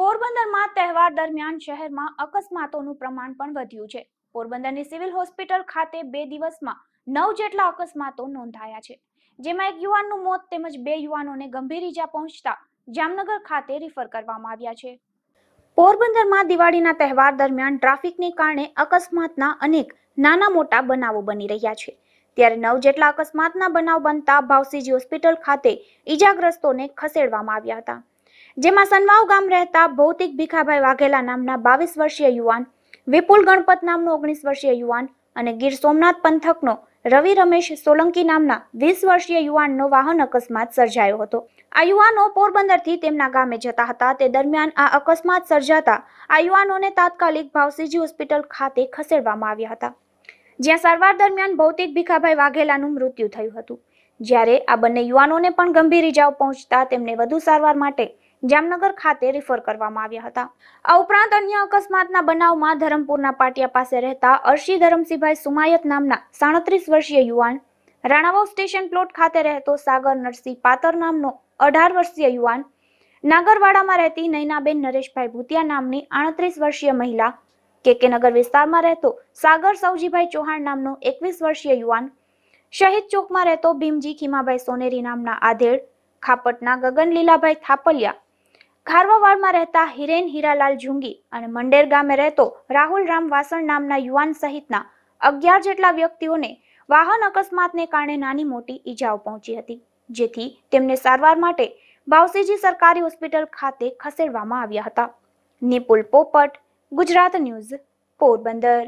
પોરબંદરમાં તહેવાર દરમિયાન શહેરમાં અકસ્માતોનું પ્રમાણ પણ વધ્યું છે પોરબંદરની સિવિલ હોસ્પિટલ ખાતે બે દિવસમાં નવ જેટલા અકસ્માતો નોંધાયા છે જેમાં એક યુવાનનું મોત તેમજ બે યુવાનોને ગંભીર ઈજા પહોંચતા જામનગર ખાતે રિફર કરવામાં આવ્યા છે પોરબંદરમાં દિવાળીના તહેવાર દરમિયાન ટ્રાફિકને કારણે અકસ્માતના અનેક નાના મોટા બનાવો બની રહ્યા છે ત્યારે નવ જેટલા અકસ્માતના બનાવ બનતા ભાવસીજી હોસ્પિટલ ખાતે ઈજાગ્રસ્તોને ખસેડવામાં આવ્યા હતા જેમાં સનવાવ ગામ રહેતા ભૌતિક ભીખાભાઈ વાઘેલા નામના બાવીસ વર્ષીય યુવાન વિપુલ ગણપત નામનો ઓગણીસ વર્ષીય યુવાન અને ગીર સોમનાથ પંથકનો રવિ રમેશ સોલંકી નામના વીસ વર્ષીય યુવાનનો વાહન અકસ્માત સર્જાયો હતો આ યુવાનો પોરબંદરથી તેમના ગામે જતા હતા તે દરમિયાન આ અકસ્માત સર્જાતા આ યુવાનોને તાત્કાલિક ભાવસીજી હોસ્પિટલ ખાતે ખસેડવામાં આવ્યા હતા જ્યાં સારવાર દરમિયાન ભૌતિક ભીખાભાઈ વાઘેલાનું મૃત્યુ થયું હતું જ્યારે આ બંને યુવાનોને પણ ગંભીર ઇજાઓ પહોંચતા તેમને વધુ સારવાર માટે જામનગર ખાતે રિફર કરવામાં આવ્યા હતા આ ઉપરાંત અન્ય અકસ્માતના બનાવમાં ધરમપુરના પાટિયા પાસે રહેતા અર્શી ધરમસિંહભાઈ સુમાયત નામના સાડત્રીસ વર્ષીય યુવાન રાણાવાવ સ્ટેશન પ્લોટ ખાતે રહેતો સાગર નરસિંહ પાતર નામનો અઢાર વર્ષીય યુવાન નાગરવાડામાં રહેતી નૈનાબેન નરેશભાઈ ભૂતિયા નામની આડત્રીસ વર્ષીય મહિલા કેકેનગર વિસ્તારમાં રહેતો સાગર સૌજીભાઈ ચૌહાણ નામનો એકવીસ વર્ષીય યુવાન શહીદ ચોકમાં રહેતો ભીમજી ખીમાભાઈ સોનેરી નામના આધેડ ખાપટના ગગન લીલાભાઈ થાપલિયા ખારવાવાડમાં રહેતા હિરેન હીરાલાલ જુંગી અને મંડેર ગામે રહેતો રાહુલ રામ વાસણ નામના યુવાન સહિતના અગિયાર જેટલા વ્યક્તિઓને વાહન અકસ્માતને કારણે નાની મોટી ઈજાઓ પહોંચી હતી જેથી તેમને સારવાર માટે બાવસીજી સરકારી હોસ્પિટલ ખાતે ખસેડવામાં આવ્યા હતા નિપુલ પોપટ ગુજરાત ન્યૂઝ પોરબંદર